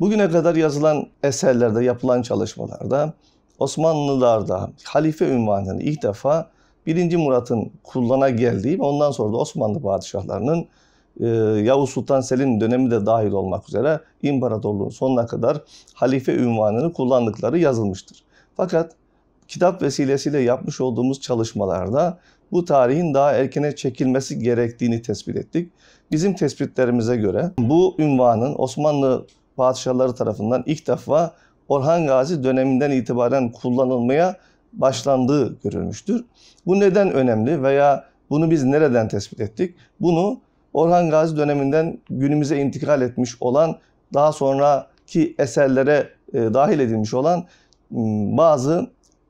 Bugüne kadar yazılan eserlerde, yapılan çalışmalarda Osmanlılarda halife ünvanını ilk defa 1. Murat'ın kullana geldiği ve ondan sonra da Osmanlı padişahlarının e, Yavuz Sultan Selim dönemi de dahil olmak üzere imparatorluğun sonuna kadar halife ünvanını kullandıkları yazılmıştır. Fakat kitap vesilesiyle yapmış olduğumuz çalışmalarda bu tarihin daha erkene çekilmesi gerektiğini tespit ettik. Bizim tespitlerimize göre bu ünvanın Osmanlı padişahları tarafından ilk defa Orhan Gazi döneminden itibaren kullanılmaya başlandığı görülmüştür. Bu neden önemli veya bunu biz nereden tespit ettik? Bunu Orhan Gazi döneminden günümüze intikal etmiş olan daha sonraki eserlere e, dahil edilmiş olan hmm, bazı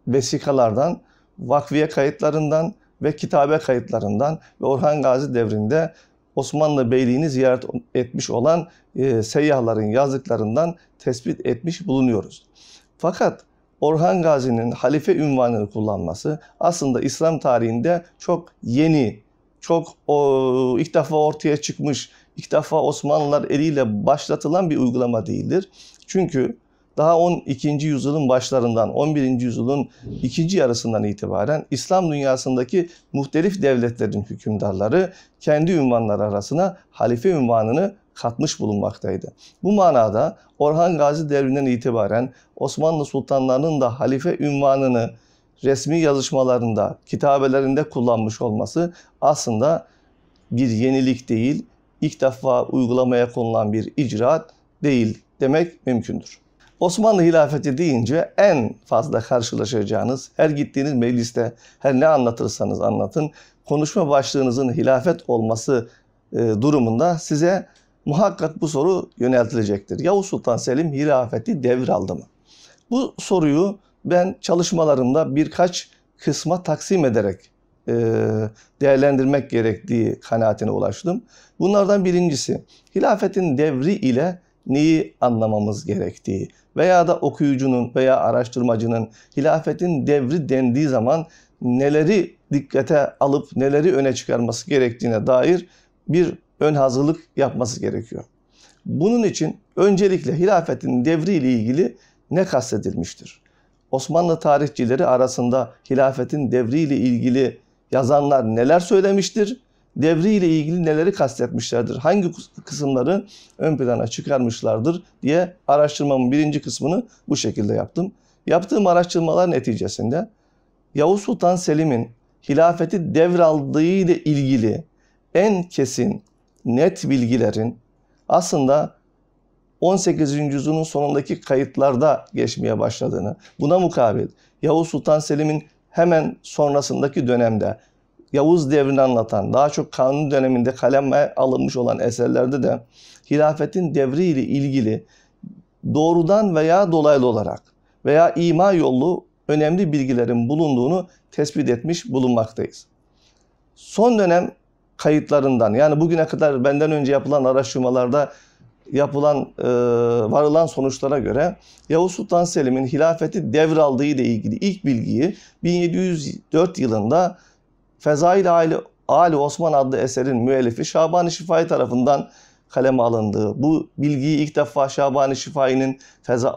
vesikalardan, vakfiye kayıtlarından ve kitabe kayıtlarından ve Orhan Gazi devrinde Osmanlı Beyliğini ziyaret etmiş olan e, seyyahların yazdıklarından tespit etmiş bulunuyoruz. Fakat Orhan Gazi'nin halife ünvanını kullanması aslında İslam tarihinde çok yeni, çok o, ilk defa ortaya çıkmış, ilk defa Osmanlılar eliyle başlatılan bir uygulama değildir. Çünkü daha 12. yüzyılın başlarından, 11. yüzyılın ikinci yarısından itibaren İslam dünyasındaki muhtelif devletlerin hükümdarları kendi ünvanları arasına halife ünvanını katmış bulunmaktaydı. Bu manada Orhan Gazi devrinden itibaren Osmanlı sultanlarının da halife ünvanını resmi yazışmalarında, kitabelerinde kullanmış olması aslında bir yenilik değil, ilk defa uygulamaya konulan bir icraat değil demek mümkündür. Osmanlı hilafeti deyince en fazla karşılaşacağınız, her gittiğiniz mecliste her ne anlatırsanız anlatın, konuşma başlığınızın hilafet olması e, durumunda size muhakkak bu soru yöneltilecektir. Yavuz Sultan Selim hilafeti devraldı mı? Bu soruyu ben çalışmalarımda birkaç kısma taksim ederek e, değerlendirmek gerektiği kanaatine ulaştım. Bunlardan birincisi hilafetin devri ile neyi anlamamız gerektiği veya da okuyucunun veya araştırmacının hilafetin devri dendiği zaman neleri dikkate alıp neleri öne çıkarması gerektiğine dair bir ön hazırlık yapması gerekiyor. Bunun için öncelikle hilafetin devri ile ilgili ne kastedilmiştir? Osmanlı tarihçileri arasında hilafetin devri ile ilgili yazanlar neler söylemiştir? Devri ile ilgili neleri kastetmişlerdir, hangi kısımları ön plana çıkarmışlardır diye araştırmamın birinci kısmını bu şekilde yaptım. Yaptığım araştırmalar neticesinde Yavuz Sultan Selim'in hilafeti devraldığı ile ilgili en kesin, net bilgilerin aslında 18. yüzyılın sonundaki kayıtlarda geçmeye başladığını, buna mukabil Yavuz Sultan Selim'in hemen sonrasındaki dönemde Yavuz devrini anlatan, daha çok kanun döneminde kaleme alınmış olan eserlerde de hilafetin devri ile ilgili doğrudan veya dolaylı olarak veya ima yolu önemli bilgilerin bulunduğunu tespit etmiş bulunmaktayız. Son dönem kayıtlarından yani bugüne kadar benden önce yapılan araştırmalarda yapılan e, varılan sonuçlara göre Yavuz Sultan Selim'in hilafeti devraldığı ile ilgili ilk bilgiyi 1704 yılında Fezail Ali, Ali Osman adlı eserin müellifi Şabani Şifai tarafından kaleme alındığı, bu bilgiyi ilk defa Şabani Şifai'nin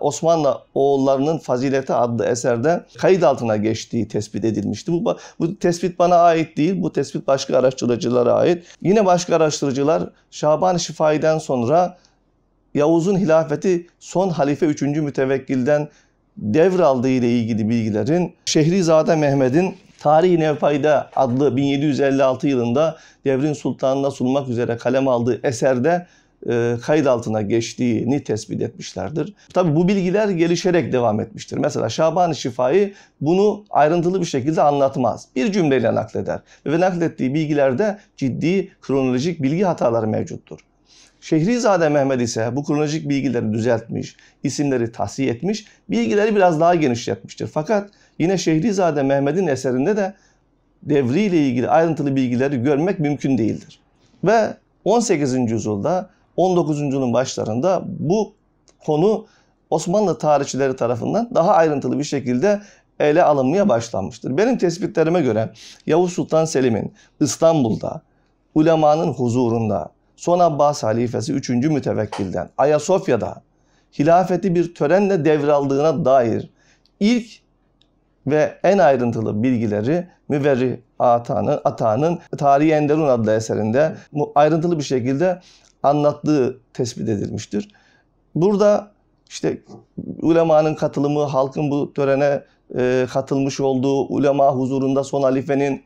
Osmanlı oğullarının Fazileti adlı eserde kayıt altına geçtiği tespit edilmişti. Bu, bu tespit bana ait değil, bu tespit başka araştırıcılara ait. Yine başka araştırıcılar Şabani Şifai'den sonra Yavuz'un hilafeti son halife 3. mütevekkilden devraldığı ile ilgili bilgilerin Şehrizade Mehmet'in Tarihi i Nevfayda adlı 1756 yılında devrin sultanına sunmak üzere kalem aldığı eserde e, kayıt altına geçtiğini tespit etmişlerdir. Tabi bu bilgiler gelişerek devam etmiştir. Mesela Şaban-ı Şifai bunu ayrıntılı bir şekilde anlatmaz. Bir cümleyle nakleder ve naklettiği bilgilerde ciddi kronolojik bilgi hataları mevcuttur. Şehrizade Mehmet ise bu kronolojik bilgileri düzeltmiş, isimleri tahsiye etmiş, bilgileri biraz daha genişletmiştir. Fakat Yine Şehrizade Mehmet'in eserinde de devriyle ilgili ayrıntılı bilgileri görmek mümkün değildir. Ve 18. yüzyılda 19. yüzyılın başlarında bu konu Osmanlı tarihçileri tarafından daha ayrıntılı bir şekilde ele alınmaya başlanmıştır. Benim tespitlerime göre Yavuz Sultan Selim'in İstanbul'da ulemanın huzurunda son Abbas halifesi 3. mütevekkilden Ayasofya'da hilafeti bir törenle devraldığına dair ilk ve en ayrıntılı bilgileri Müverri Ata'nın, Ata'nın Tarihi Enderun adlı eserinde ayrıntılı bir şekilde anlattığı tespit edilmiştir. Burada işte ulemanın katılımı, halkın bu törene e, katılmış olduğu, ulema huzurunda son halifenin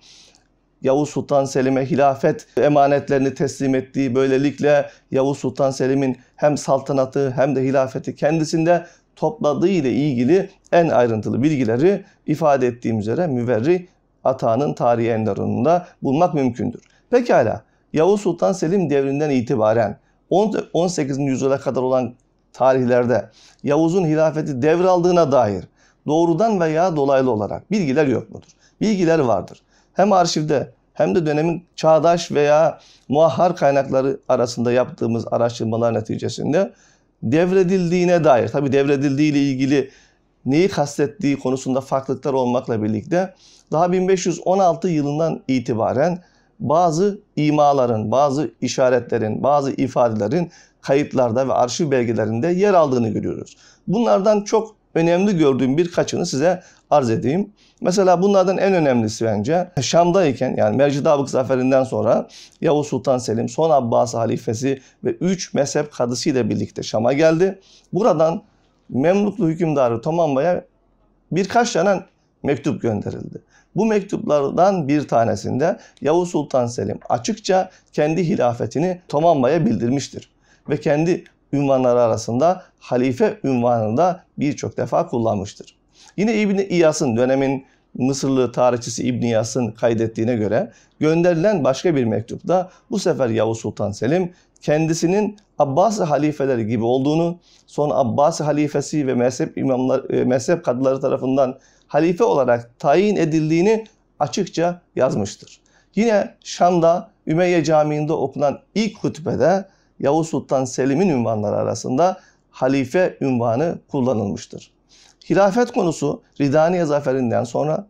Yavuz Sultan Selim'e hilafet emanetlerini teslim ettiği, böylelikle Yavuz Sultan Selim'in hem saltanatı hem de hilafeti kendisinde topladığı ile ilgili en ayrıntılı bilgileri ifade ettiğim üzere müverri Ata'nın tarihi endarında bulmak mümkündür. Pekala Yavuz Sultan Selim devrinden itibaren 18. yüzyıla kadar olan tarihlerde Yavuz'un hilafeti devraldığına dair doğrudan veya dolaylı olarak bilgiler yok mudur? Bilgiler vardır. Hem arşivde hem de dönemin çağdaş veya muahhar kaynakları arasında yaptığımız araştırmalar neticesinde devredildiğine dair, tabi devredildiği ile ilgili neyi kastettiği konusunda farklılıklar olmakla birlikte daha 1516 yılından itibaren bazı imaların, bazı işaretlerin, bazı ifadelerin kayıtlarda ve arşiv belgelerinde yer aldığını görüyoruz. Bunlardan çok önemli gördüğüm birkaçını size arz edeyim. Mesela bunlardan en önemlisi bence Şam'dayken yani Mercidabık zaferinden sonra Yavuz Sultan Selim son Abbas halifesi ve 3 mezhep kadısı ile birlikte Şam'a geldi. Buradan Memluklu hükümdarı Tomamba'ya birkaç tane mektup gönderildi. Bu mektuplardan bir tanesinde Yavuz Sultan Selim açıkça kendi hilafetini Tomamba'ya bildirmiştir ve kendi ünvanları arasında halife ünvanını da birçok defa kullanmıştır. Yine İbn İyas'ın dönemin Mısırlı tarihçisi İbn İyas'ın kaydettiğine göre gönderilen başka bir mektupta bu sefer Yavuz Sultan Selim kendisinin Abbasi halifeleri gibi olduğunu, son Abbasi halifesi ve mezhep imamlar e, mezhep kadıları tarafından halife olarak tayin edildiğini açıkça yazmıştır. Yine Şam'da Ümeyye Camii'nde okunan ilk hutbede Yavuz Sultan Selim'in ünvanları arasında halife ünvanı kullanılmıştır. Hilafet konusu Ridaniye zaferinden sonra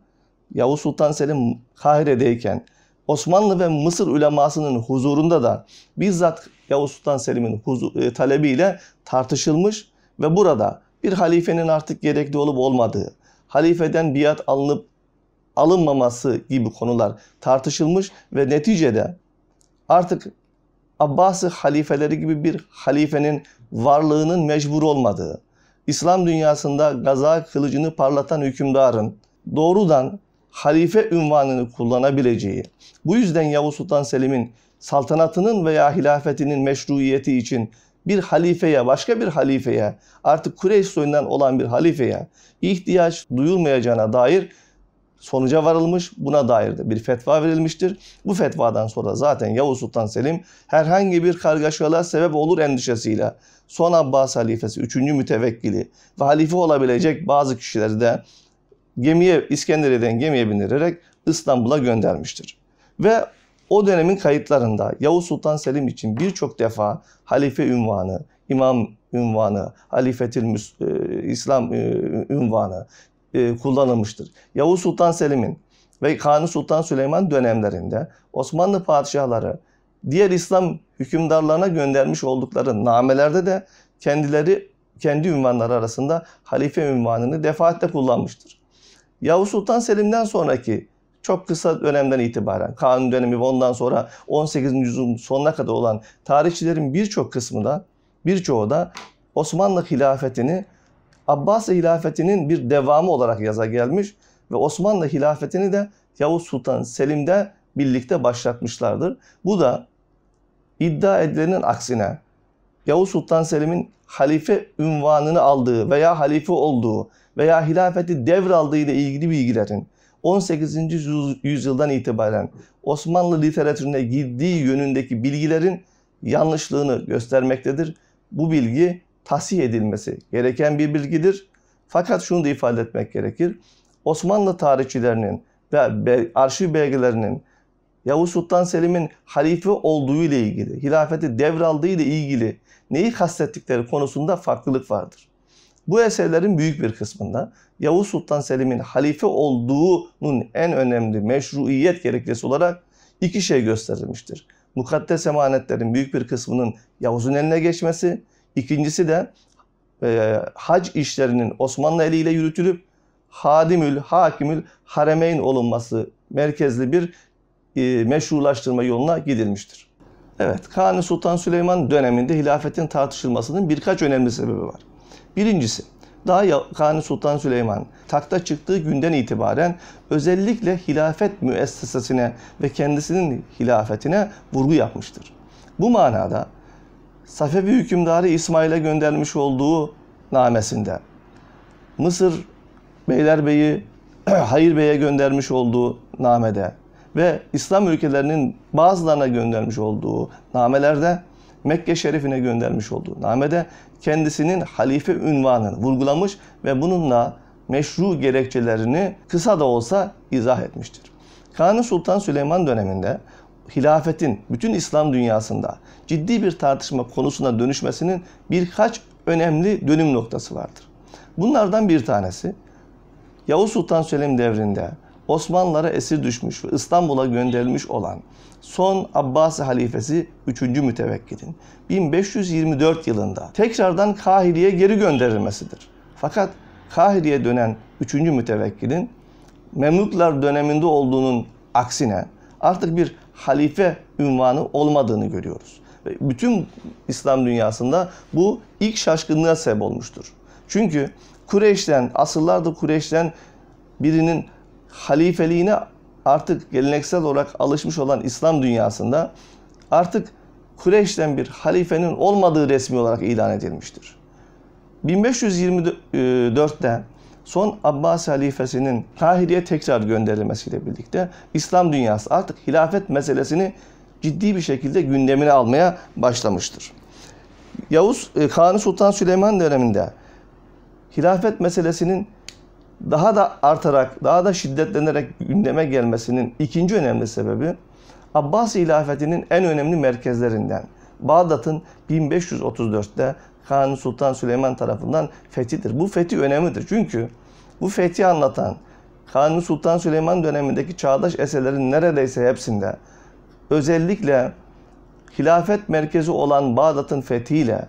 Yavuz Sultan Selim Kahire'deyken Osmanlı ve Mısır ulemasının huzurunda da bizzat Yavuz Sultan Selim'in e, talebiyle tartışılmış ve burada bir halifenin artık gerekli olup olmadığı, halifeden biat alınıp alınmaması gibi konular tartışılmış ve neticede artık Abbasi halifeleri gibi bir halifenin varlığının mecbur olmadığı, İslam dünyasında gaza kılıcını parlatan hükümdarın doğrudan halife ünvanını kullanabileceği, bu yüzden Yavuz Sultan Selim'in saltanatının veya hilafetinin meşruiyeti için bir halifeye, başka bir halifeye, artık Kureyş soyundan olan bir halifeye ihtiyaç duyulmayacağına dair sonuca varılmış, buna dair de bir fetva verilmiştir. Bu fetvadan sonra zaten Yavuz Sultan Selim herhangi bir kargaşalığa sebep olur endişesiyle son Abbas halifesi, 3. mütevekkili ve halife olabilecek bazı kişileri de gemiye İskenderiye'den gemiye bindirerek İstanbul'a göndermiştir. Ve o dönemin kayıtlarında Yavuz Sultan Selim için birçok defa halife ünvanı, imam ünvanı, halifetil e, İslam e, ünvanı, e, kullanılmıştır. Yavuz Sultan Selim'in ve Kanuni Sultan Süleyman dönemlerinde Osmanlı padişahları diğer İslam hükümdarlarına göndermiş oldukları namelerde de kendileri kendi ünvanları arasında halife ünvanını defaatle kullanmıştır. Yavuz Sultan Selim'den sonraki çok kısa dönemden itibaren Kanuni dönemi ve ondan sonra 18. yüzyılın sonuna kadar olan tarihçilerin birçok kısmı da birçoğu da Osmanlı hilafetini Abbas hilafetinin bir devamı olarak yaza gelmiş ve Osmanlı hilafetini de Yavuz Sultan Selim'de birlikte başlatmışlardır. Bu da iddia edilenin aksine Yavuz Sultan Selim'in halife ünvanını aldığı veya halife olduğu veya hilafeti devraldığı ile ilgili bilgilerin 18. yüzyıldan itibaren Osmanlı literatürüne girdiği yönündeki bilgilerin yanlışlığını göstermektedir. Bu bilgi tahsih edilmesi gereken bir bilgidir. Fakat şunu da ifade etmek gerekir. Osmanlı tarihçilerinin ve arşiv belgelerinin Yavuz Sultan Selim'in halife olduğu ile ilgili, hilafeti devraldığı ile ilgili neyi kastettikleri konusunda farklılık vardır. Bu eserlerin büyük bir kısmında Yavuz Sultan Selim'in halife olduğunun en önemli meşruiyet gerekçesi olarak iki şey gösterilmiştir. Mukaddes emanetlerin büyük bir kısmının Yavuz'un eline geçmesi İkincisi de e, hac işlerinin Osmanlı eliyle yürütülüp hadimül, hakimül, haremeyn olunması merkezli bir e, meşrulaştırma yoluna gidilmiştir. Evet, Kanuni Sultan Süleyman döneminde hilafetin tartışılmasının birkaç önemli sebebi var. Birincisi, daha Kanuni Sultan Süleyman takta çıktığı günden itibaren özellikle hilafet müessesesine ve kendisinin hilafetine vurgu yapmıştır. Bu manada Safevi hükümdarı İsmail'e göndermiş olduğu namesinde Mısır Beylerbeyi Hayır Bey'e göndermiş olduğu namede ve İslam ülkelerinin bazılarına göndermiş olduğu namelerde Mekke Şerif'ine göndermiş olduğu namede kendisinin halife ünvanını vurgulamış ve bununla meşru gerekçelerini kısa da olsa izah etmiştir. Kanuni Sultan Süleyman döneminde hilafetin bütün İslam dünyasında ciddi bir tartışma konusuna dönüşmesinin birkaç önemli dönüm noktası vardır. Bunlardan bir tanesi Yavuz Sultan Selim devrinde Osmanlılara esir düşmüş ve İstanbul'a gönderilmiş olan son Abbasi halifesi 3. Mütevekkil'in 1524 yılında tekrardan Kahire'ye geri gönderilmesidir. Fakat Kahire'ye dönen 3. Mütevekkil'in Memlükler döneminde olduğunun aksine artık bir halife ünvanı olmadığını görüyoruz. Ve bütün İslam dünyasında bu ilk şaşkınlığa sebep olmuştur. Çünkü Kureyş'ten, asırlardır Kureyş'ten birinin halifeliğine artık geleneksel olarak alışmış olan İslam dünyasında artık Kureyş'ten bir halifenin olmadığı resmi olarak ilan edilmiştir. 1524'te son Abbas halifesinin Kahire'ye tekrar gönderilmesiyle birlikte İslam dünyası artık hilafet meselesini ciddi bir şekilde gündemine almaya başlamıştır. Yavuz e, Kanuni Sultan Süleyman döneminde hilafet meselesinin daha da artarak, daha da şiddetlenerek gündeme gelmesinin ikinci önemli sebebi Abbas hilafetinin en önemli merkezlerinden Bağdat'ın 1534'te Kanuni Sultan Süleyman tarafından fethidir. Bu fethi önemlidir. Çünkü bu fethi anlatan Kanuni Sultan Süleyman dönemindeki çağdaş eserlerin neredeyse hepsinde özellikle hilafet merkezi olan Bağdat'ın fethiyle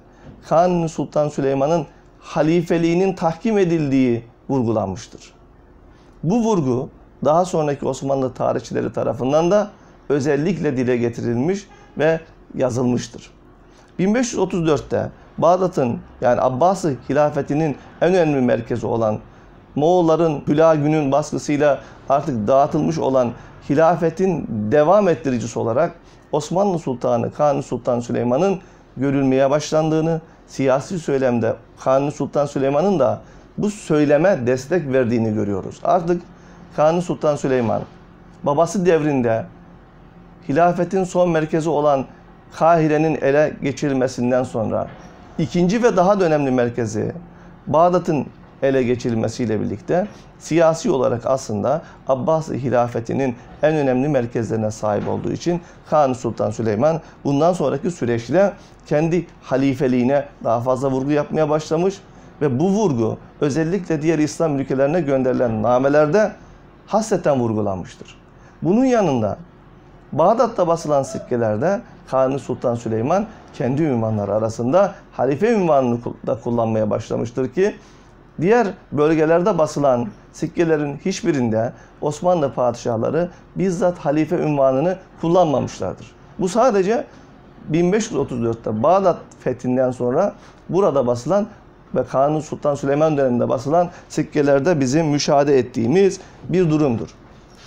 Kanuni Sultan Süleyman'ın halifeliğinin tahkim edildiği vurgulanmıştır. Bu vurgu daha sonraki Osmanlı tarihçileri tarafından da özellikle dile getirilmiş ve yazılmıştır. 1534'te Bağdat'ın yani Abbasi hilafetinin en önemli merkezi olan Moğolların Hüla Günün baskısıyla artık dağıtılmış olan hilafetin devam ettiricisi olarak Osmanlı Sultanı Kanuni Sultan Süleyman'ın görülmeye başlandığını, siyasi söylemde Kanuni Sultan Süleyman'ın da bu söyleme destek verdiğini görüyoruz. Artık Kanuni Sultan Süleyman babası devrinde hilafetin son merkezi olan Kahire'nin ele geçirilmesinden sonra ikinci ve daha da önemli merkezi Bağdat'ın ele geçirilmesiyle birlikte siyasi olarak aslında Abbas hilafetinin en önemli merkezlerine sahip olduğu için Kanuni Sultan Süleyman bundan sonraki süreçte kendi halifeliğine daha fazla vurgu yapmaya başlamış ve bu vurgu özellikle diğer İslam ülkelerine gönderilen namelerde hasreten vurgulanmıştır. Bunun yanında Bağdat'ta basılan sikkelerde Kanuni Sultan Süleyman kendi ünvanları arasında halife ünvanını da kullanmaya başlamıştır ki diğer bölgelerde basılan sikkelerin hiçbirinde Osmanlı padişahları bizzat halife ünvanını kullanmamışlardır. Bu sadece 1534'te Bağdat fethinden sonra burada basılan ve Kanuni Sultan Süleyman döneminde basılan sikkelerde bizim müşahede ettiğimiz bir durumdur.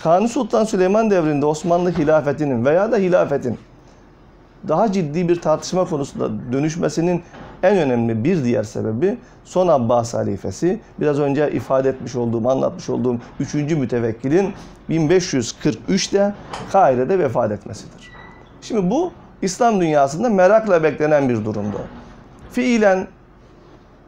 Kanuni Sultan Süleyman devrinde Osmanlı hilafetinin veya da hilafetin daha ciddi bir tartışma konusunda dönüşmesinin en önemli bir diğer sebebi son Abbas halifesi. Biraz önce ifade etmiş olduğum, anlatmış olduğum 3. mütevekkilin 1543'te Kahire'de vefat etmesidir. Şimdi bu İslam dünyasında merakla beklenen bir durumdu. Fiilen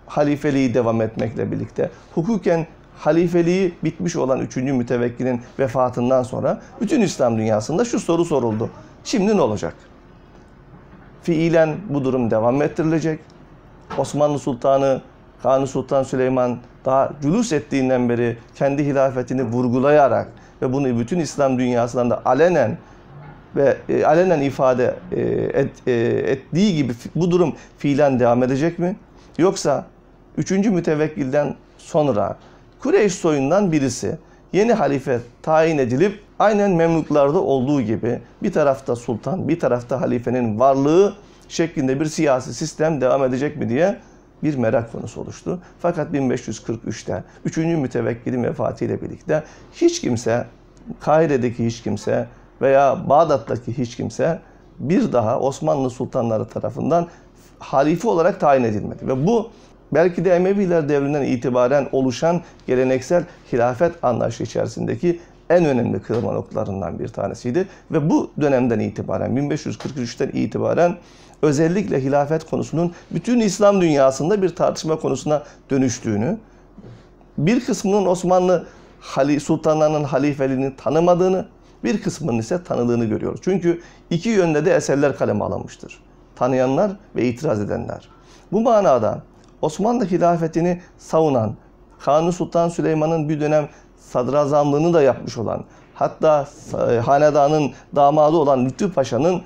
halifeliği devam etmekle birlikte hukuken halifeliği bitmiş olan 3. mütevekkinin vefatından sonra bütün İslam dünyasında şu soru soruldu. Şimdi ne olacak? Fiilen bu durum devam ettirilecek. Osmanlı Sultanı Kanuni Sultan Süleyman daha cülus ettiğinden beri kendi hilafetini vurgulayarak ve bunu bütün İslam dünyasında alenen ve e, alenen ifade e, et, e, ettiği gibi bu durum fiilen devam edecek mi? Yoksa üçüncü mütevekkilden sonra Kureyş soyundan birisi yeni halife tayin edilip aynen Memluklarda olduğu gibi bir tarafta sultan, bir tarafta halifenin varlığı şeklinde bir siyasi sistem devam edecek mi diye bir merak konusu oluştu. Fakat 1543'te 3. mütevekkilin vefatıyla birlikte hiç kimse, Kahire'deki hiç kimse veya Bağdat'taki hiç kimse bir daha Osmanlı sultanları tarafından halife olarak tayin edilmedi. Ve bu belki de Emeviler devrinden itibaren oluşan geleneksel hilafet anlayışı içerisindeki en önemli kırılma noktalarından bir tanesiydi. Ve bu dönemden itibaren 1543'ten itibaren özellikle hilafet konusunun bütün İslam dünyasında bir tartışma konusuna dönüştüğünü, bir kısmının Osmanlı sultanlarının halifeliğini tanımadığını, bir kısmının ise tanıdığını görüyoruz. Çünkü iki yönde de eserler kaleme alınmıştır. Tanıyanlar ve itiraz edenler. Bu manada Osmanlı hilafetini savunan, Kanuni Sultan Süleyman'ın bir dönem sadrazamlığını da yapmış olan, hatta e, hanedanın damadı olan Lütfü Paşa'nın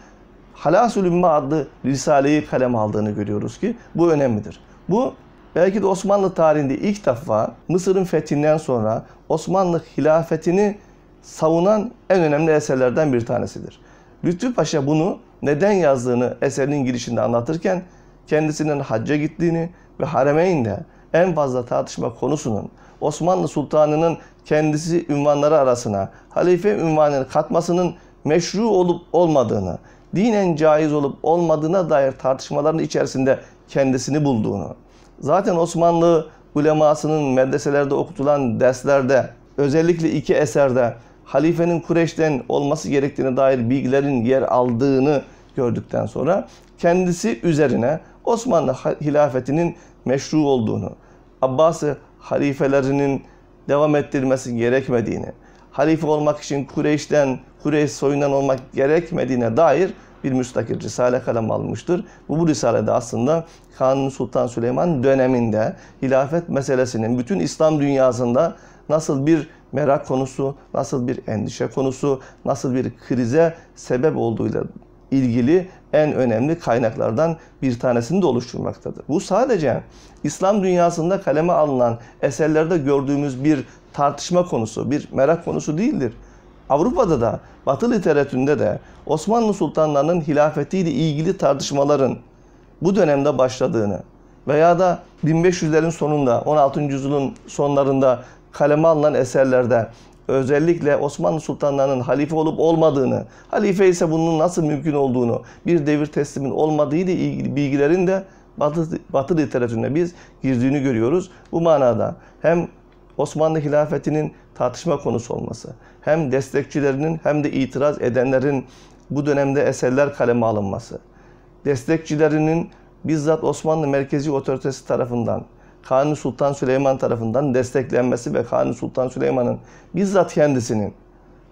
Halasül Ümmü adlı Risale'yi kaleme aldığını görüyoruz ki bu önemlidir. Bu belki de Osmanlı tarihinde ilk defa Mısır'ın fethinden sonra Osmanlı hilafetini savunan en önemli eserlerden bir tanesidir. Lütfü Paşa bunu neden yazdığını eserinin girişinde anlatırken kendisinin hacca gittiğini, ve Haremeyn'de en fazla tartışma konusunun Osmanlı Sultanı'nın kendisi ünvanları arasına halife ünvanını katmasının meşru olup olmadığını, dinen caiz olup olmadığına dair tartışmaların içerisinde kendisini bulduğunu, zaten Osmanlı ulemasının medreselerde okutulan derslerde, özellikle iki eserde halifenin Kureş'ten olması gerektiğine dair bilgilerin yer aldığını gördükten sonra kendisi üzerine Osmanlı hilafetinin meşru olduğunu, Abbasi halifelerinin devam ettirmesi gerekmediğini, halife olmak için Kureyş'ten, Kureyş soyundan olmak gerekmediğine dair bir müstakil risale kalem almıştır. Bu, bu risalede aslında Kanuni Sultan Süleyman döneminde hilafet meselesinin bütün İslam dünyasında nasıl bir merak konusu, nasıl bir endişe konusu, nasıl bir krize sebep olduğuyla ilgili en önemli kaynaklardan bir tanesini de oluşturmaktadır. Bu sadece İslam dünyasında kaleme alınan eserlerde gördüğümüz bir tartışma konusu, bir merak konusu değildir. Avrupa'da da, Batı literatüründe de Osmanlı sultanlarının hilafetiyle ilgili tartışmaların bu dönemde başladığını veya da 1500'lerin sonunda, 16. yüzyılın sonlarında kaleme alınan eserlerde özellikle Osmanlı sultanlarının halife olup olmadığını, halife ise bunun nasıl mümkün olduğunu, bir devir teslimin olmadığı ile ilgili bilgilerin de Batı, Batı literatürüne biz girdiğini görüyoruz. Bu manada hem Osmanlı hilafetinin tartışma konusu olması, hem destekçilerinin hem de itiraz edenlerin bu dönemde eserler kaleme alınması, destekçilerinin bizzat Osmanlı merkezi otoritesi tarafından Kanuni Sultan Süleyman tarafından desteklenmesi ve Kanuni Sultan Süleyman'ın bizzat kendisinin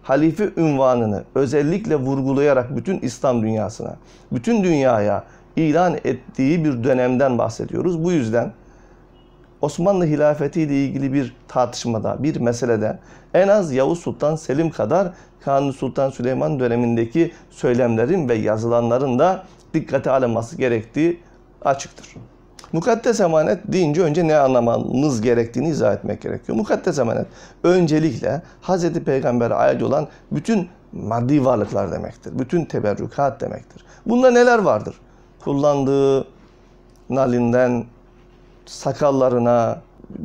halife ünvanını özellikle vurgulayarak bütün İslam dünyasına, bütün dünyaya ilan ettiği bir dönemden bahsediyoruz. Bu yüzden Osmanlı hilafeti ile ilgili bir tartışmada, bir meselede en az Yavuz Sultan Selim kadar Kanuni Sultan Süleyman dönemindeki söylemlerin ve yazılanların da dikkate alınması gerektiği açıktır. Mukaddes emanet deyince önce ne anlamamız gerektiğini izah etmek gerekiyor. Mukaddes emanet öncelikle Hz. Peygamber'e ait olan bütün maddi varlıklar demektir. Bütün teberrükat demektir. Bunda neler vardır? Kullandığı nalinden, sakallarına,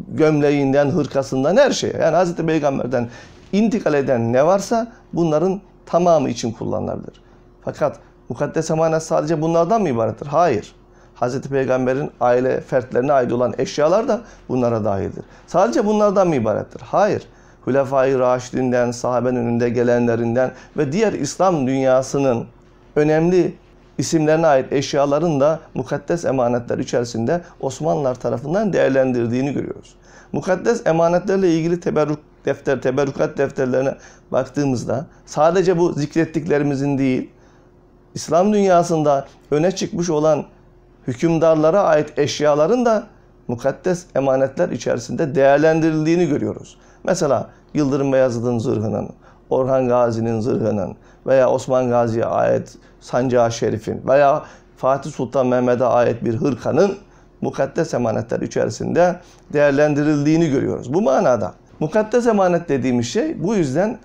gömleğinden, hırkasından her şeye. Yani Hz. Peygamber'den intikal eden ne varsa bunların tamamı için kullanılabilir. Fakat mukaddes emanet sadece bunlardan mı ibarettir? Hayır. Hz. Peygamber'in aile fertlerine ait olan eşyalar da bunlara dahildir. Sadece bunlardan mı ibarettir? Hayır. Hülefai Raşid'inden, sahabenin önünde gelenlerinden ve diğer İslam dünyasının önemli isimlerine ait eşyaların da mukaddes emanetler içerisinde Osmanlılar tarafından değerlendirdiğini görüyoruz. Mukaddes emanetlerle ilgili teberrük defter, teberrukat defterlerine baktığımızda sadece bu zikrettiklerimizin değil, İslam dünyasında öne çıkmış olan hükümdarlara ait eşyaların da mukaddes emanetler içerisinde değerlendirildiğini görüyoruz. Mesela Yıldırım Beyazıt'ın zırhının, Orhan Gazi'nin zırhının veya Osman Gazi'ye ait sancağı şerifin veya Fatih Sultan Mehmet'e ait bir hırkanın mukaddes emanetler içerisinde değerlendirildiğini görüyoruz. Bu manada mukaddes emanet dediğimiz şey bu yüzden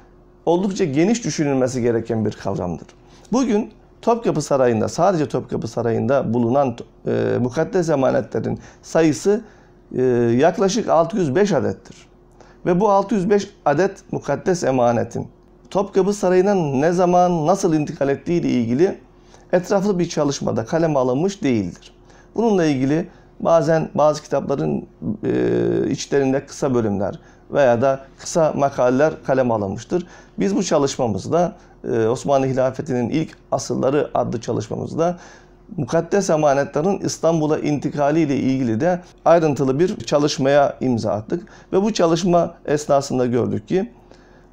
oldukça geniş düşünülmesi gereken bir kavramdır. Bugün Topkapı Sarayı'nda sadece Topkapı Sarayı'nda bulunan e, mukaddes emanetlerin sayısı e, yaklaşık 605 adettir. Ve bu 605 adet mukaddes emanetin Topkapı Sarayı'na ne zaman nasıl intikal ettiği ile ilgili etraflı bir çalışmada kaleme alınmış değildir. Bununla ilgili bazen bazı kitapların e, içlerinde kısa bölümler veya da kısa makaleler kaleme alınmıştır. Biz bu çalışmamızda e, Osmanlı Hilafeti'nin ilk asılları adlı çalışmamızda mukaddes emanetlerin İstanbul'a intikali ile ilgili de ayrıntılı bir çalışmaya imza attık. Ve bu çalışma esnasında gördük ki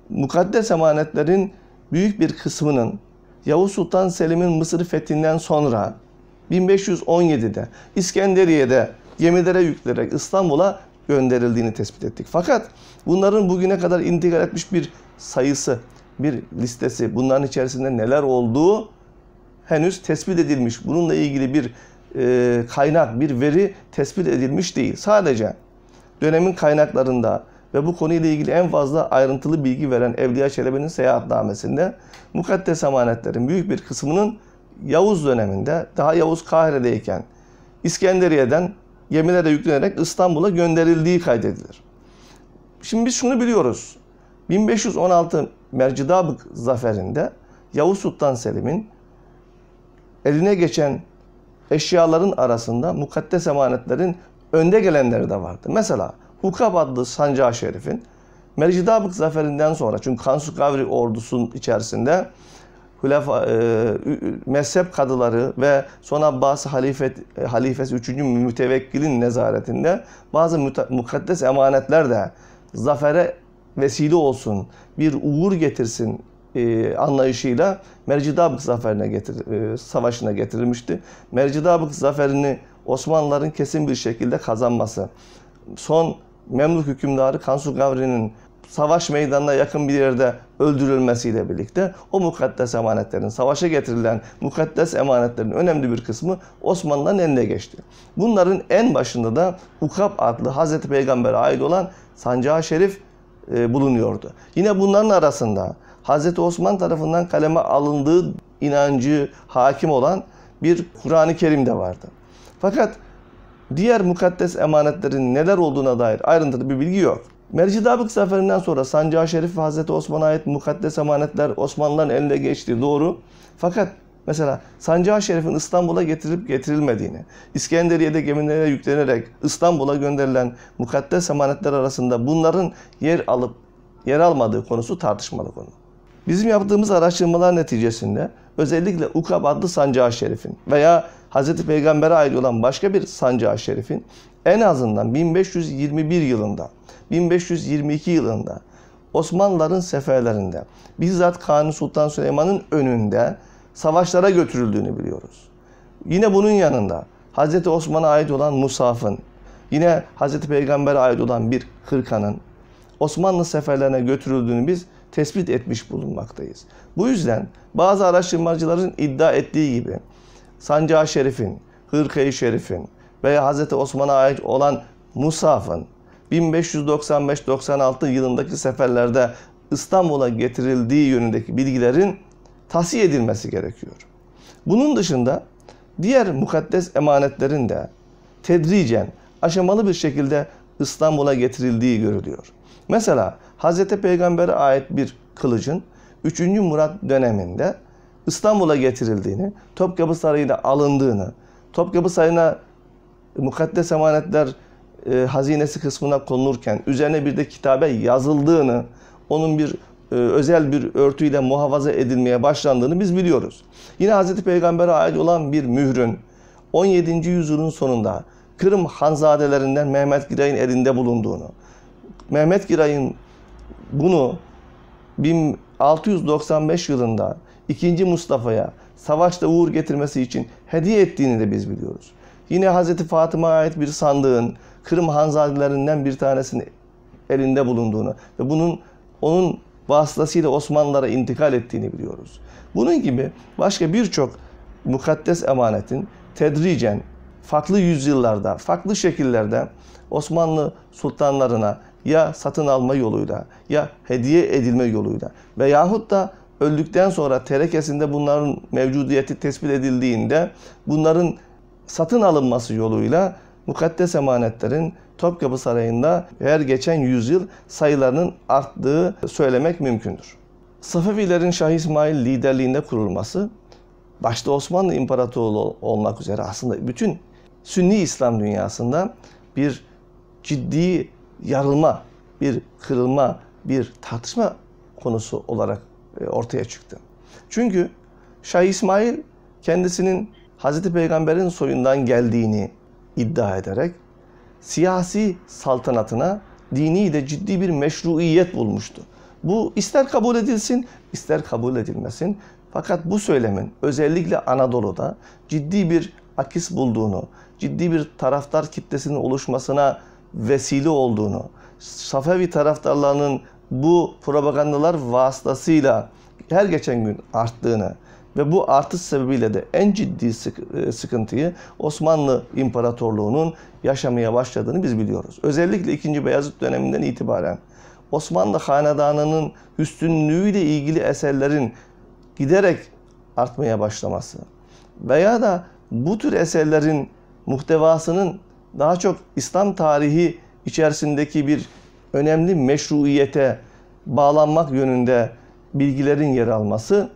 mukaddes emanetlerin büyük bir kısmının Yavuz Sultan Selim'in Mısır fethinden sonra 1517'de İskenderiye'de gemilere yüklenerek İstanbul'a gönderildiğini tespit ettik. Fakat bunların bugüne kadar intikal etmiş bir sayısı bir listesi, bunların içerisinde neler olduğu henüz tespit edilmiş. Bununla ilgili bir e, kaynak, bir veri tespit edilmiş değil. Sadece dönemin kaynaklarında ve bu konuyla ilgili en fazla ayrıntılı bilgi veren Evliya Çelebi'nin seyahatnamesinde mukaddes emanetlerin büyük bir kısmının Yavuz döneminde, daha Yavuz Kahire'deyken İskenderiye'den gemilere yüklenerek İstanbul'a gönderildiği kaydedilir. Şimdi biz şunu biliyoruz. 1516 Mercidabık zaferinde Yavuz Sultan Selim'in eline geçen eşyaların arasında mukaddes emanetlerin önde gelenleri de vardı. Mesela Hukab adlı sancağı şerifin Mercidabık zaferinden sonra çünkü Kansu Kavri ordusunun içerisinde Hülefa, e, mezhep kadıları ve son Abbas halifet, e, halifesi 3. mütevekkilin nezaretinde bazı müte, mukaddes emanetler de zafere vesile olsun, bir uğur getirsin e, anlayışıyla Mercidabık zaferine getir, e, savaşına getirilmişti. Mercidabık zaferini Osmanlıların kesin bir şekilde kazanması. Son Memlük hükümdarı Kansu Gavri'nin savaş meydanına yakın bir yerde öldürülmesiyle birlikte o mukaddes emanetlerin, savaşa getirilen mukaddes emanetlerin önemli bir kısmı Osmanlı'nın eline geçti. Bunların en başında da Ukab adlı Hazreti Peygamber'e ait olan Sancağı Şerif e, bulunuyordu. Yine bunların arasında Hz. Osman tarafından kaleme alındığı inancı hakim olan bir Kur'an-ı Kerim de vardı. Fakat diğer mukaddes emanetlerin neler olduğuna dair ayrıntılı bir bilgi yok. Mercidabık zaferinden sonra Sancağı Şerif ve Hazreti Osman'a ait mukaddes emanetler Osmanlıların eline geçti doğru. Fakat Mesela Sancağı Şerif'in İstanbul'a getirip getirilmediğini, İskenderiye'de gemilere yüklenerek İstanbul'a gönderilen mukaddes emanetler arasında bunların yer alıp yer almadığı konusu tartışmalı konu. Bizim yaptığımız araştırmalar neticesinde özellikle Ukab adlı Sancağı Şerif'in veya Hz. Peygamber'e ait olan başka bir Sancağı Şerif'in en azından 1521 yılında, 1522 yılında Osmanlıların seferlerinde, bizzat Kanuni Sultan Süleyman'ın önünde savaşlara götürüldüğünü biliyoruz. Yine bunun yanında Hz. Osman'a ait olan Musaf'ın, yine Hz. Peygamber'e ait olan bir hırkanın Osmanlı seferlerine götürüldüğünü biz tespit etmiş bulunmaktayız. Bu yüzden bazı araştırmacıların iddia ettiği gibi Sancağı Şerif'in, Hırkayı Şerif'in veya Hz. Osman'a ait olan Musaf'ın 1595-96 yılındaki seferlerde İstanbul'a getirildiği yönündeki bilgilerin tahsiye edilmesi gerekiyor. Bunun dışında diğer mukaddes emanetlerin de tedricen aşamalı bir şekilde İstanbul'a getirildiği görülüyor. Mesela Hz. Peygamber'e ait bir kılıcın 3. Murat döneminde İstanbul'a getirildiğini, Topkapı Sarayı'na alındığını, Topkapı Sarayı'na mukaddes emanetler e, hazinesi kısmına konulurken üzerine bir de kitabe yazıldığını, onun bir e, özel bir örtüyle muhafaza edilmeye başlandığını biz biliyoruz. Yine Hz. Peygamber'e ait olan bir mührün 17. yüzyılın sonunda Kırım Hanzadelerinden Mehmet Giray'ın elinde bulunduğunu, Mehmet Giray'ın bunu 1695 yılında 2. Mustafa'ya savaşta uğur getirmesi için hediye ettiğini de biz biliyoruz. Yine Hz. Fatıma'ya ait bir sandığın Kırım Hanzadelerinden bir tanesinin elinde bulunduğunu ve bunun onun vasıtasıyla Osmanlılara intikal ettiğini biliyoruz. Bunun gibi başka birçok mukaddes emanetin tedricen farklı yüzyıllarda, farklı şekillerde Osmanlı sultanlarına ya satın alma yoluyla ya hediye edilme yoluyla veyahut da öldükten sonra terekesinde bunların mevcudiyeti tespit edildiğinde bunların satın alınması yoluyla mukaddes emanetlerin Topkapı Sarayı'nda her geçen yüzyıl sayılarının arttığı söylemek mümkündür. Safevilerin Şah İsmail liderliğinde kurulması, başta Osmanlı İmparatorluğu olmak üzere aslında bütün Sünni İslam dünyasında bir ciddi yarılma, bir kırılma, bir tartışma konusu olarak e, ortaya çıktı. Çünkü Şah İsmail kendisinin Hazreti Peygamber'in soyundan geldiğini iddia ederek siyasi saltanatına dini de ciddi bir meşruiyet bulmuştu. Bu ister kabul edilsin, ister kabul edilmesin. Fakat bu söylemin özellikle Anadolu'da ciddi bir akis bulduğunu, ciddi bir taraftar kitlesinin oluşmasına vesile olduğunu, Safevi taraftarlarının bu propagandalar vasıtasıyla her geçen gün arttığını, ve bu artış sebebiyle de en ciddi e, sıkıntıyı Osmanlı İmparatorluğu'nun yaşamaya başladığını biz biliyoruz. Özellikle 2. Beyazıt döneminden itibaren Osmanlı Hanedanı'nın üstünlüğüyle ilgili eserlerin giderek artmaya başlaması veya da bu tür eserlerin muhtevasının daha çok İslam tarihi içerisindeki bir önemli meşruiyete bağlanmak yönünde bilgilerin yer alması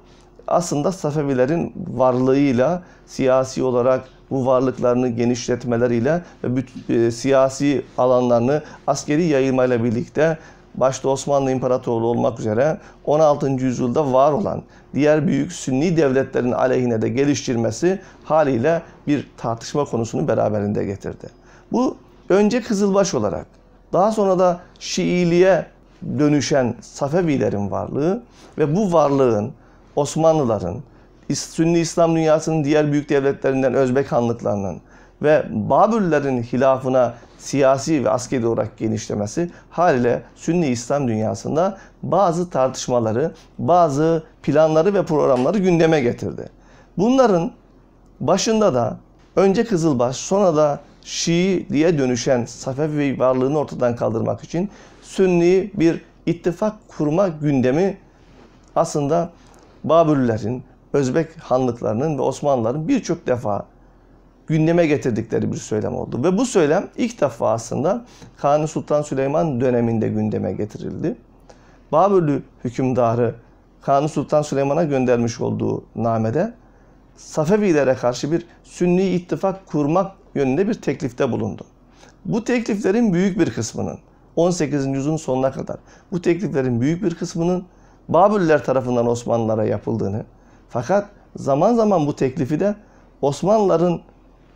aslında Safevilerin varlığıyla siyasi olarak bu varlıklarını genişletmeleriyle ve e, siyasi alanlarını askeri yayılmayla birlikte başta Osmanlı İmparatorluğu olmak üzere 16. yüzyılda var olan diğer büyük Sünni devletlerin aleyhine de geliştirmesi haliyle bir tartışma konusunu beraberinde getirdi. Bu önce Kızılbaş olarak daha sonra da Şiiliğe dönüşen Safevilerin varlığı ve bu varlığın Osmanlıların, Sünni İslam dünyasının diğer büyük devletlerinden Özbek hanlıklarının ve Babürlerin hilafına siyasi ve askeri olarak genişlemesi haliyle Sünni İslam dünyasında bazı tartışmaları, bazı planları ve programları gündeme getirdi. Bunların başında da önce Kızılbaş sonra da Şii diye dönüşen Safevi varlığını ortadan kaldırmak için Sünni bir ittifak kurma gündemi aslında Babürlerin, Özbek hanlıklarının ve Osmanlıların birçok defa gündeme getirdikleri bir söylem oldu. Ve bu söylem ilk defa aslında Kanuni Sultan Süleyman döneminde gündeme getirildi. Babürlü hükümdarı Kanuni Sultan Süleyman'a göndermiş olduğu namede Safevilere karşı bir Sünni ittifak kurmak yönünde bir teklifte bulundu. Bu tekliflerin büyük bir kısmının 18. yüzyılın sonuna kadar bu tekliflerin büyük bir kısmının Babüller tarafından Osmanlılara yapıldığını fakat zaman zaman bu teklifi de Osmanlıların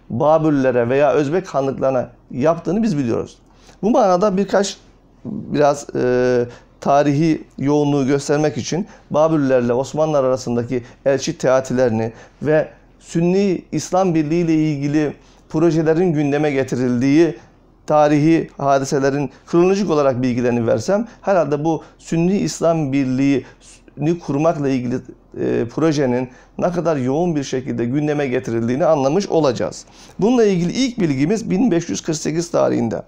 Babüllere veya Özbek hanlıklarına yaptığını biz biliyoruz. Bu manada birkaç biraz e, tarihi yoğunluğu göstermek için Babüllerle Osmanlılar arasındaki elçi teatilerini ve Sünni İslam Birliği ile ilgili projelerin gündeme getirildiği tarihi hadiselerin kronolojik olarak bilgilerini versem herhalde bu Sünni İslam Birliği'ni kurmakla ilgili e, projenin ne kadar yoğun bir şekilde gündeme getirildiğini anlamış olacağız. Bununla ilgili ilk bilgimiz 1548 tarihinde.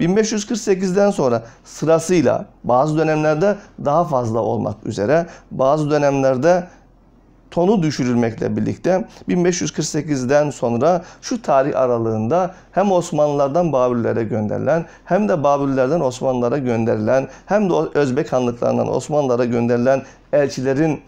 1548'den sonra sırasıyla bazı dönemlerde daha fazla olmak üzere bazı dönemlerde tonu düşürülmekle birlikte 1548'den sonra şu tarih aralığında hem Osmanlılardan Babillere gönderilen hem de Babillerden Osmanlılara gönderilen hem de Özbek hanlıklarından Osmanlılara gönderilen elçilerin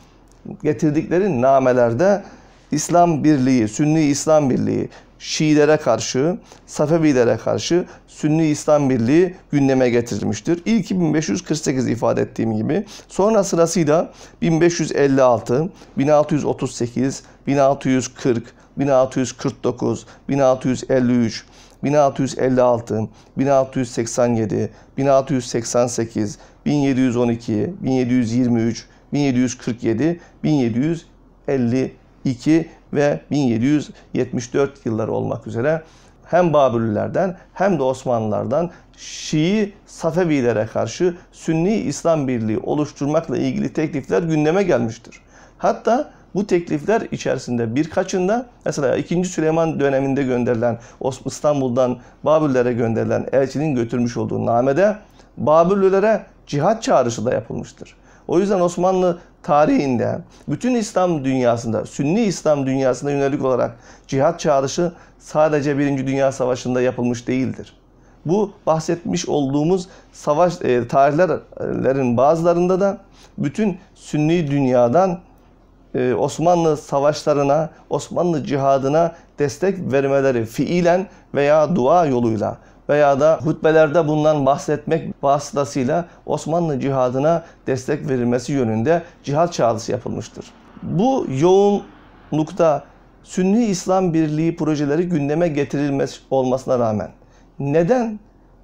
getirdikleri namelerde İslam Birliği, Sünni İslam Birliği Şiilere karşı, Safevilere karşı Sünni İslam Birliği gündeme getirilmiştir. İlk 1548 ifade ettiğim gibi. Sonra sırasıyla 1556, 1638, 1640, 1649, 1653, 1656, 1687, 1688, 1712, 1723, 1747, 1752 ve 1774 yılları olmak üzere hem Babürlülerden hem de Osmanlılardan Şii Safevilere karşı Sünni İslam Birliği oluşturmakla ilgili teklifler gündeme gelmiştir. Hatta bu teklifler içerisinde birkaçında mesela 2. Süleyman döneminde gönderilen İstanbul'dan Babürlere gönderilen elçinin götürmüş olduğu namede Babürlülere cihat çağrısı da yapılmıştır. O yüzden Osmanlı tarihinde bütün İslam dünyasında, Sünni İslam dünyasında yönelik olarak cihat çağrışı sadece Birinci Dünya Savaşı'nda yapılmış değildir. Bu bahsetmiş olduğumuz savaş e, tarihlerin bazılarında da bütün Sünni dünyadan e, Osmanlı savaşlarına, Osmanlı cihadına destek vermeleri fiilen veya dua yoluyla veya da hutbelerde bundan bahsetmek vasıtasıyla Osmanlı cihadına destek verilmesi yönünde cihat çağrısı yapılmıştır. Bu yoğunlukta Sünni İslam Birliği projeleri gündeme getirilmesi olmasına rağmen neden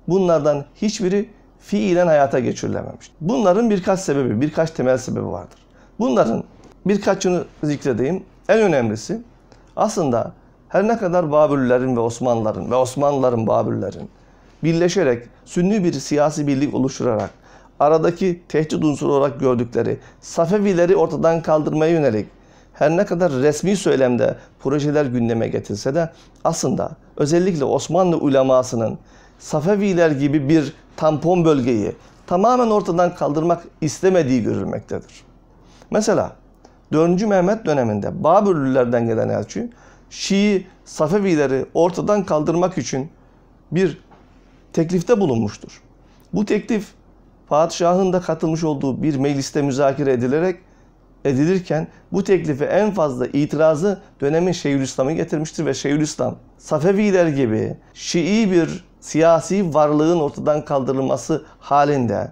bunlardan hiçbiri fiilen hayata geçirilememiş? Bunların birkaç sebebi, birkaç temel sebebi vardır. Bunların birkaçını zikredeyim. En önemlisi aslında her ne kadar Babürlerin ve Osmanlıların ve Osmanlıların Babürlerin birleşerek sünni bir siyasi birlik oluşturarak aradaki tehdit unsuru olarak gördükleri Safevileri ortadan kaldırmaya yönelik her ne kadar resmi söylemde projeler gündeme getirse de aslında özellikle Osmanlı ulemasının Safeviler gibi bir tampon bölgeyi tamamen ortadan kaldırmak istemediği görülmektedir. Mesela 4. Mehmet döneminde Babürlülerden gelen elçi Şii Safevileri ortadan kaldırmak için bir teklifte bulunmuştur. Bu teklif padişahın da katılmış olduğu bir mecliste müzakere edilerek edilirken bu teklife en fazla itirazı dönemin Şeyhülislam'ı getirmiştir ve Şeyhülislam Safeviler gibi Şii bir siyasi varlığın ortadan kaldırılması halinde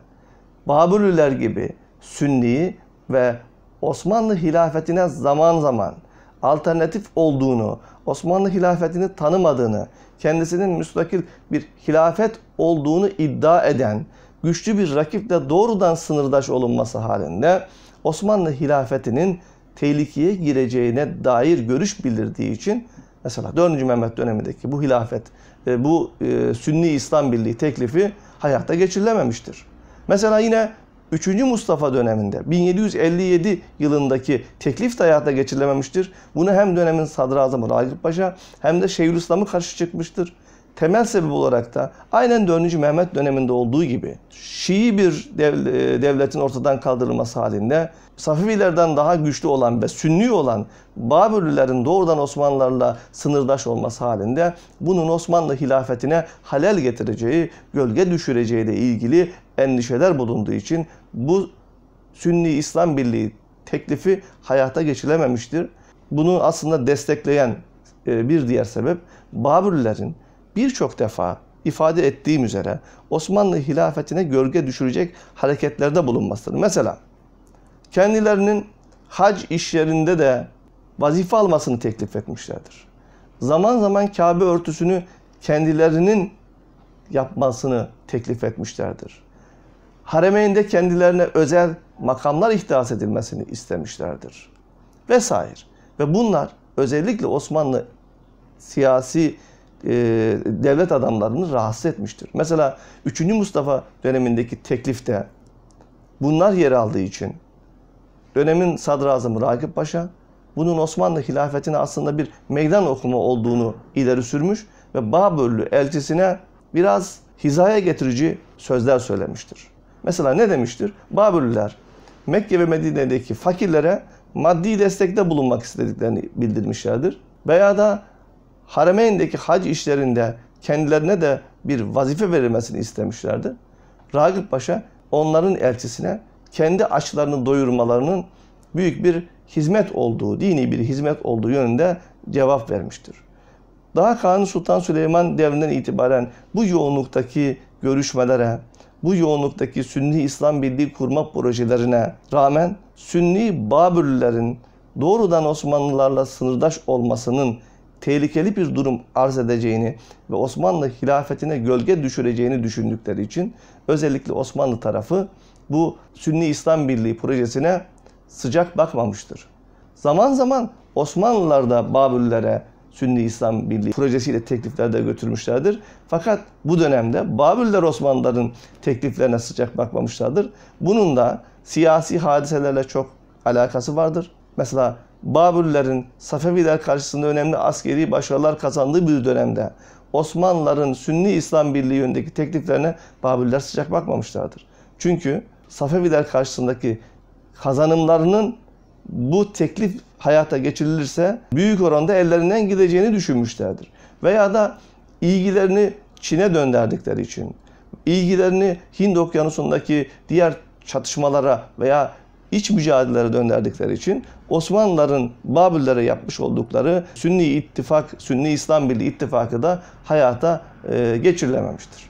Babülüler gibi Sünni ve Osmanlı hilafetine zaman zaman alternatif olduğunu, Osmanlı hilafetini tanımadığını, kendisinin müstakil bir hilafet olduğunu iddia eden güçlü bir rakiple doğrudan sınırdaş olunması halinde Osmanlı hilafetinin tehlikeye gireceğine dair görüş bildirdiği için mesela 4. Mehmet dönemindeki bu hilafet, e, bu e, Sünni İslam Birliği teklifi hayata geçirilememiştir. Mesela yine 3. Mustafa döneminde 1757 yılındaki teklif de hayata geçirilememiştir. Bunu hem dönemin sadrazamı Ragıp Paşa hem de Şeyhülislam'ı karşı çıkmıştır. Temel sebep olarak da aynen 4. Mehmet döneminde olduğu gibi Şii bir e, devletin ortadan kaldırılması halinde Safavilerden daha güçlü olan ve Sünni olan Babürlülerin doğrudan Osmanlılarla sınırdaş olması halinde bunun Osmanlı hilafetine halel getireceği, gölge düşüreceği ile ilgili endişeler bulunduğu için bu Sünni İslam Birliği teklifi hayata geçilememiştir. Bunu aslında destekleyen e, bir diğer sebep Babürlerin birçok defa ifade ettiğim üzere Osmanlı hilafetine gölge düşürecek hareketlerde bulunmasıdır. Mesela kendilerinin hac işlerinde de vazife almasını teklif etmişlerdir. Zaman zaman Kabe örtüsünü kendilerinin yapmasını teklif etmişlerdir haremeyinde kendilerine özel makamlar ihdas edilmesini istemişlerdir. Vesaire. Ve bunlar özellikle Osmanlı siyasi e, devlet adamlarını rahatsız etmiştir. Mesela 3. Mustafa dönemindeki teklifte bunlar yer aldığı için dönemin sadrazamı Ragıp Paşa bunun Osmanlı hilafetine aslında bir meydan okuma olduğunu ileri sürmüş ve Babürlü elçisine biraz hizaya getirici sözler söylemiştir. Mesela ne demiştir? Babürler Mekke ve Medine'deki fakirlere maddi destekte bulunmak istediklerini bildirmişlerdir. Veya da Haremeyn'deki hac işlerinde kendilerine de bir vazife verilmesini istemişlerdir. Ragıp Paşa onların elçisine kendi açlarını doyurmalarının büyük bir hizmet olduğu, dini bir hizmet olduğu yönünde cevap vermiştir. Daha Kanuni Sultan Süleyman devrinden itibaren bu yoğunluktaki görüşmelere, bu yoğunluktaki Sünni İslam Birliği kurma projelerine rağmen Sünni Babürlülerin doğrudan Osmanlılarla sınırdaş olmasının tehlikeli bir durum arz edeceğini ve Osmanlı hilafetine gölge düşüreceğini düşündükleri için özellikle Osmanlı tarafı bu Sünni İslam Birliği projesine sıcak bakmamıştır. Zaman zaman Osmanlılar da Babürlere Sünni İslam Birliği projesiyle teklifler de götürmüşlerdir. Fakat bu dönemde Babürler Osmanlıların tekliflerine sıcak bakmamışlardır. Bunun da siyasi hadiselerle çok alakası vardır. Mesela Babürlerin Safeviler karşısında önemli askeri başarılar kazandığı bir dönemde Osmanlıların Sünni İslam Birliği yönündeki tekliflerine Babürler sıcak bakmamışlardır. Çünkü Safeviler karşısındaki kazanımlarının bu teklif hayata geçirilirse büyük oranda ellerinden gideceğini düşünmüşlerdir. Veya da ilgilerini Çin'e dönderdikleri için, ilgilerini Hind Okyanusu'ndaki diğer çatışmalara veya iç mücadelelere dönderdikleri için Osmanlıların Babillere yapmış oldukları Sünni ittifak, Sünni İslam Birliği ittifakı da hayata e, geçirilememiştir.